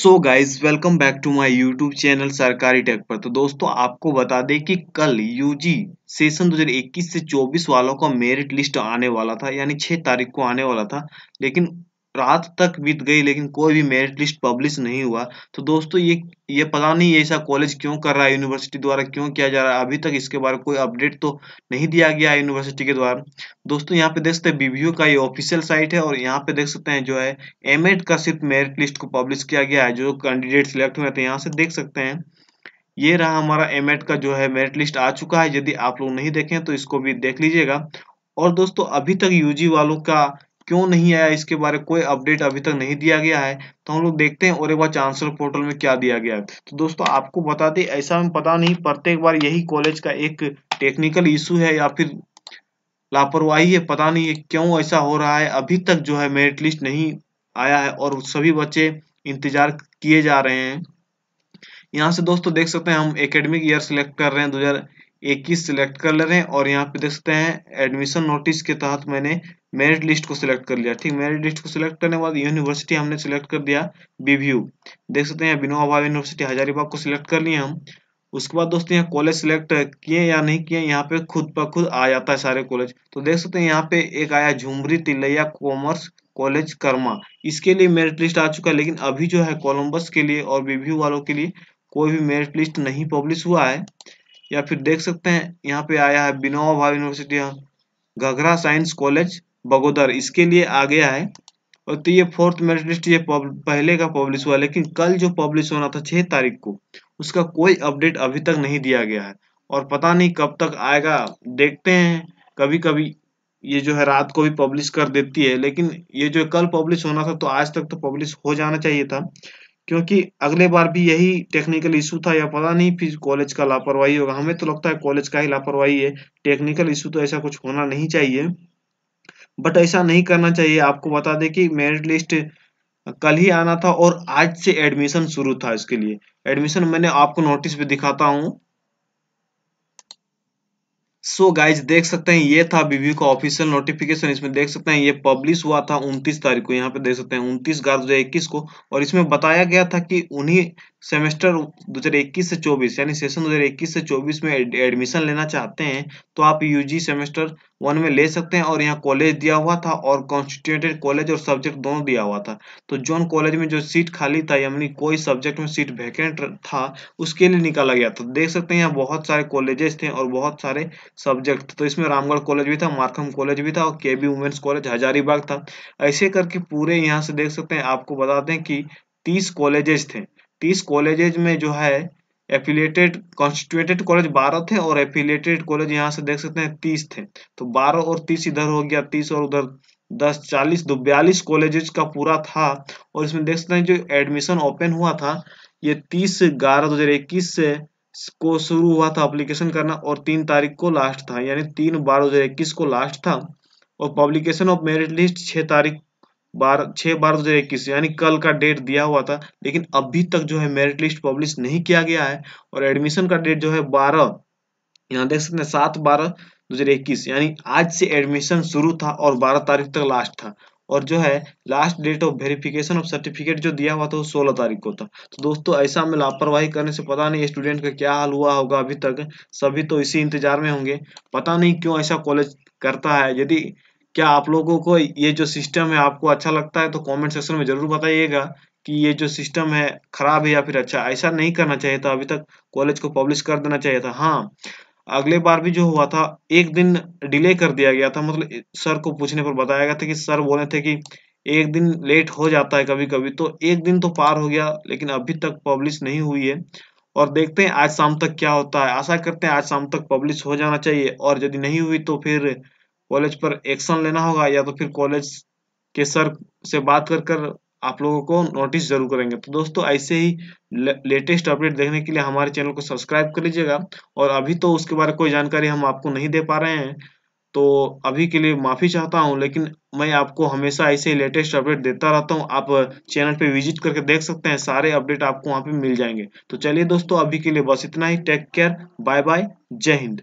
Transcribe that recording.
so guys welcome back to my YouTube channel Sarkari tech पर तो दोस्तों आपको बता दें कि कल यूजी सेशन 2021 से 24 वालों का मेरिट लिस्ट आने वाला था यानी 6 तारीख को आने वाला था लेकिन रात तक बीत गई लेकिन कोई भी मेरिट लिस्ट पब्लिश नहीं हुआ तो दोस्तों ये ये पता नहीं ऐसा कॉलेज क्यों कर रहा है यूनिवर्सिटी द्वारा क्यों किया जा रहा है अभी तक इसके बारे में कोई अपडेट तो नहीं दिया गया यूनिवर्सिटी के द्वारा दोस्तों यहाँ पे देख सकते हैं बीबीओ का ये ऑफिशियल साइट है और यहाँ पे देख सकते हैं जो है एम का सिर्फ मेरिट लिस्ट को पब्लिश किया गया है जो कैंडिडेट सिलेक्ट हुए थे तो यहाँ से देख सकते हैं ये रहा हमारा एम का जो है मेरिट लिस्ट आ चुका है यदि आप लोग नहीं देखें तो इसको भी देख लीजिएगा और दोस्तों अभी तक यूजी वालों का क्यों नहीं आया इसके बारे में कोई अपडेट अभी तक नहीं दिया गया है तो हम लोग देखते हैं और एक बार चांसलर पोर्टल में क्या दिया गया है तो दोस्तों आपको बता दें ऐसा हमें पता नहीं प्रत्येक बार यही कॉलेज का एक टेक्निकल इशू है या फिर लापरवाही है पता नहीं है क्यों ऐसा हो रहा है अभी तक जो है मेरिट लिस्ट नहीं आया है और सभी बच्चे इंतजार किए जा रहे हैं यहाँ से दोस्तों देख सकते हैं हम एकेडमिक ईयर सिलेक्ट कर रहे हैं एक ही सिलेक्ट कर ले रहे हैं और यहाँ पे देख सकते हैं एडमिशन नोटिस के तहत मैंने मेरिट लिस्ट को सिलेक्ट कर लिया ठीक मेरिट लिस्ट को सिलेक्ट करने के बाद यूनिवर्सिटी हमने सिलेक्ट कर दिया बीव्यू देख सकते हैं बिनो अभाव यूनिवर्सिटी हजारीबाग को सिलेक्ट कर लिए हम उसके बाद दोस्तों यहाँ कॉलेज सिलेक्ट किए या नहीं किए यहाँ पे खुद पर खुद आ जाता है सारे कॉलेज तो देख सकते हैं यहाँ पे एक आया झुमरी तिलैया कॉमर्स कॉलेज कर्मा इसके लिए मेरिट लिस्ट आ चुका है लेकिन अभी जो है कोलम्बस के लिए और बीव्यू वालों के लिए कोई भी मेरिट लिस्ट नहीं पब्लिश हुआ है या फिर देख सकते हैं यहाँ पे आया है बिनोबा भाव यूनिवर्सिटी घघरा साइंस कॉलेज बगोदर इसके लिए आ गया है और तो ये फोर्थ मेरिट लिस्ट ये पहले का पब्लिश हुआ लेकिन कल जो पब्लिश होना था छह तारीख को उसका कोई अपडेट अभी तक नहीं दिया गया है और पता नहीं कब तक आएगा देखते हैं कभी कभी ये जो है रात को भी पब्लिश कर देती है लेकिन ये जो कल पब्लिश होना था तो आज तक तो पब्लिश हो जाना चाहिए था क्योंकि अगले बार भी यही टेक्निकल इशू था या पता नहीं फिर कॉलेज का लापरवाही होगा हमें तो लगता है कॉलेज का ही लापरवाही है टेक्निकल इशू तो ऐसा कुछ होना नहीं चाहिए बट ऐसा नहीं करना चाहिए आपको बता दें कि मेरिट लिस्ट कल ही आना था और आज से एडमिशन शुरू था इसके लिए एडमिशन मैंने आपको नोटिस पे दिखाता हूँ सो so गाइज देख सकते हैं ये था बीबी का ऑफिशियल नोटिफिकेशन इसमें देख सकते हैं ये पब्लिश हुआ था 29 तारीख को यहाँ पे देख सकते हैं 29 ग्यारह इक्कीस को और इसमें बताया गया था कि उन्हीं सेमेस्टर 2021 से 24 यानी सेशन 2021 से 24 में एडमिशन लेना चाहते हैं तो आप यूजी सेमेस्टर वन में ले सकते हैं और यहाँ कॉलेज दिया हुआ था और कॉन्स्टिट्यूटेड कॉलेज और सब्जेक्ट दोनों दिया हुआ था तो जोन कॉलेज में जो सीट खाली था यानी कोई सब्जेक्ट में सीट वैकेंट था उसके लिए निकाला गया था देख सकते हैं यहाँ बहुत सारे कॉलेजेस थे और बहुत सारे सब्जेक्ट तो इसमें रामगढ़ कॉलेज भी था मार्कम कॉलेज भी था और के बी कॉलेज हजारीबाग था ऐसे करके पूरे यहाँ से देख सकते हैं आपको बताते हैं कि तीस कॉलेजेस थे तीस कॉलेजेज में जो है एफिलिएटेड कॉन्स्टिट्यूटेड कॉलेज बारह थे और एफिलिएटेड कॉलेज यहाँ से देख सकते हैं तीस थे तो बारह और तीस इधर हो गया तीस और उधर दस चालीस दो तो बयालीस कॉलेजेस का पूरा था और इसमें देख सकते हैं जो एडमिशन ओपन हुआ था ये तीस ग्यारह दो से को शुरू हुआ था अप्लीकेशन करना और तीन तारीख को लास्ट था यानी तीन बारह दो को लास्ट था और पब्लिकेशन ऑफ मेरिट लिस्ट छह तारीख बारह छह बारह दो तो हज़ार इक्कीस यानी कल का डेट दिया हुआ था लेकिन अभी तक जो है मेरिट लिस्ट पब्लिश नहीं किया गया है और एडमिशन का डेट जो है बारह यहाँ देख सकते हैं सात बारह दो हज़ार इक्कीस यानी आज से एडमिशन शुरू था और बारह तारीख तक लास्ट था और जो है last date of verification of certificate जो दिया हुआ था वो सोलह तारीख को था तो दोस्तों ऐसा में लापरवाही करने से पता नहीं स्टूडेंट का क्या हाल हुआ होगा अभी तक सभी तो इसी इंतजार में होंगे पता नहीं क्यों ऐसा कॉलेज करता है यदि क्या आप लोगों को ये जो सिस्टम है आपको अच्छा लगता है तो कमेंट सेक्शन में जरूर बताइएगा कि ये जो सिस्टम है खराब है या फिर अच्छा ऐसा नहीं करना चाहिए था अभी तक कॉलेज को पब्लिश कर देना चाहिए था हाँ अगले बार भी जो हुआ था एक दिन डिले कर दिया गया था मतलब सर को पूछने पर बताया गया था कि सर बोले थे कि एक दिन लेट हो जाता है कभी कभी तो एक दिन तो पार हो गया लेकिन अभी तक पब्लिश नहीं हुई है और देखते हैं आज शाम तक क्या होता है आशा करते हैं आज शाम तक पब्लिश हो जाना चाहिए और यदि नहीं हुई तो फिर कॉलेज पर एक्शन लेना होगा या तो फिर कॉलेज के सर से बात कर कर आप लोगों को नोटिस जरूर करेंगे तो दोस्तों ऐसे ही लेटेस्ट अपडेट देखने के लिए हमारे चैनल को सब्सक्राइब कर लीजिएगा और अभी तो उसके बारे में कोई जानकारी हम आपको नहीं दे पा रहे हैं तो अभी के लिए माफ़ी चाहता हूं लेकिन मैं आपको हमेशा ऐसे ही लेटेस्ट अपडेट देता रहता हूं आप चैनल पे विजिट करके देख सकते हैं सारे अपडेट आपको वहां पे मिल जाएंगे तो चलिए दोस्तों अभी के लिए बस इतना ही टेक केयर बाय बाय जय हिंद